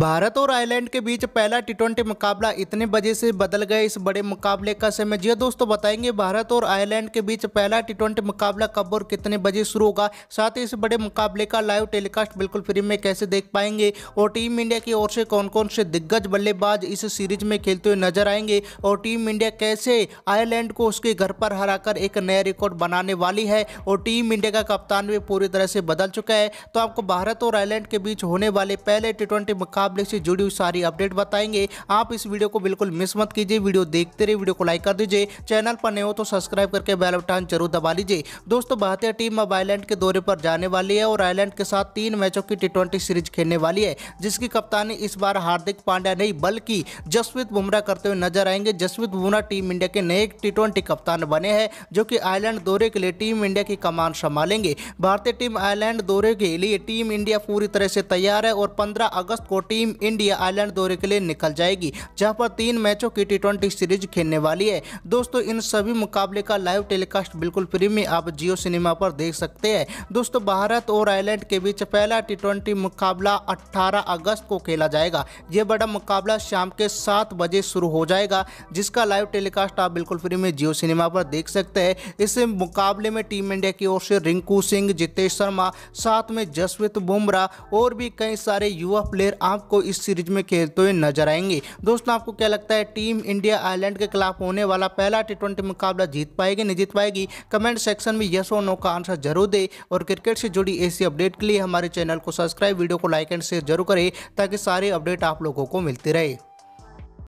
भारत और आयरलैंड के बीच पहला टी ट्वेंटी मुकाबला इतने बजे से बदल गए इस बड़े मुकाबले का समय जी हाँ, दोस्तों बताएंगे भारत और आयरलैंड के बीच पहला टी ट्वेंटी मुकाबला कब और कितने बजे शुरू होगा साथ ही इस बड़े मुकाबले का लाइव टेलीकास्ट बिल्कुल फ्री में कैसे देख पाएंगे और टीम इंडिया की ओर से कौन कौन से दिग्गज बल्लेबाज इस सीरीज में खेलते हुए नजर आएंगे और टीम इंडिया कैसे आयरलैंड को उसके घर पर हरा एक नया रिकॉर्ड बनाने वाली है और टीम इंडिया का कप्तान भी पूरी तरह से बदल चुका है तो आपको भारत और आयरलैंड के बीच होने वाले पहले टी मुकाबले पब्लिक से जुड़ी हुई सारी अपडेट बताएंगे आप इस वीडियो को बिल्कुल मिस मत कीजिए वीडियो देखते रहे वीडियो को लाइक कर दीजिए चैनल पर नए हो तो सब्सक्राइब करके बेल बटन जरूर दबा लीजिए दोस्तों भारतीय टीम अब आयरलैंड के दौरे पर जाने वाली है और आयरलैंड के साथ तीन मैचों की टी सीरीज खेलने वाली है जिसकी कप्तानी इस बार हार्दिक पांड्या नहीं बल्कि जसप्रीत बुमराह करते हुए नजर आएंगे जसप्रीत बुमराह टीम इंडिया के नए टी कप्तान बने हैं जो कि आयरलैंड दौरे के लिए टीम इंडिया की कमान संभालेंगे भारतीय टीम आयरलैंड दौरे के लिए टीम इंडिया पूरी तरह से तैयार है और पंद्रह अगस्त को टीम इंडिया आयरलैंड दौरे के लिए निकल जाएगी जहां पर तीन मैचों की टी सीरीज खेलने वाली है दोस्तों इन सभी मुकाबले का लाइव टेलीकास्ट बिल्कुल फ्री में आप जियो सिनेमा पर देख सकते हैं दोस्तों भारत और आयरलैंड के बीच पहला टी मुकाबला अट्ठारह अगस्त को खेला जाएगा यह बड़ा मुकाबला शाम के सात बजे शुरू हो जाएगा जिसका लाइव टेलीकास्ट आप बिल्कुल फ्री में जियो सिनेमा पर देख सकते हैं इस मुकाबले में टीम इंडिया की ओर से रिंकू सिंह जितेश शर्मा साथ में जसवीत बुमराह और भी कई सारे युवा प्लेयर आम आपको इस सीरीज में खेलते हुए नजर आएंगे दोस्तों आपको क्या लगता है टीम इंडिया आयरलैंड के खिलाफ होने वाला पहला टी मुकाबला जीत पाएगी नहीं जीत पाएगी कमेंट सेक्शन में यस और नो का आंसर जरूर दे और क्रिकेट से जुड़ी ऐसी अपडेट के लिए हमारे चैनल को सब्सक्राइब वीडियो को लाइक एंड शेयर जरूर करें ताकि सारे अपडेट आप लोगों को मिलती रहे